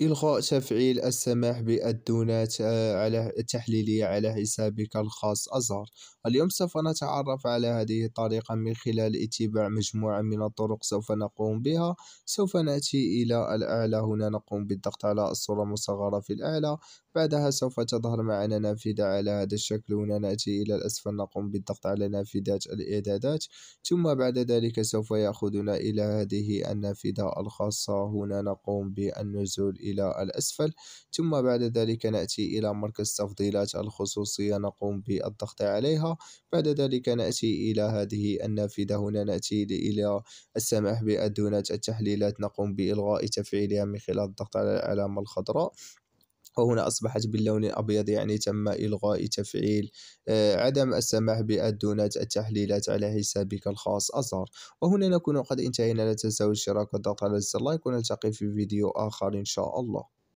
إلغاء تفعيل السماح بالدونات آه، على التحليلية على حسابك الخاص أزهر اليوم سوف نتعرف على هذه الطريقة من خلال اتباع مجموعة من الطرق سوف نقوم بها سوف نأتي إلى الأعلى هنا نقوم بالضغط على الصورة المصغرة في الأعلى بعدها سوف تظهر معنا نافذة على هذا الشكل هنا نأتي إلى الأسفل نقوم بالضغط على نافذة الإعدادات ثم بعد ذلك سوف يأخذنا إلى هذه النافذة الخاصة هنا نقوم بالنزول إلى الأسفل ثم بعد ذلك نأتي إلى مركز تفضيلات الخصوصية نقوم بالضغط عليها بعد ذلك نأتي إلى هذه النافذة هنا نأتي إلى السماح بأدونات التحليلات نقوم بإلغاء تفعيلها من خلال الضغط على العلامة الخضراء وهنا أصبحت باللون الأبيض يعني تم إلغاء تفعيل آه، عدم السماح بالدونات التحليلات على حسابك الخاص أزهر وهنا نكون قد انتهينا لا تنسوا الاشتراك والضغط على زر اللايك ونلتقي في فيديو آخر إن شاء الله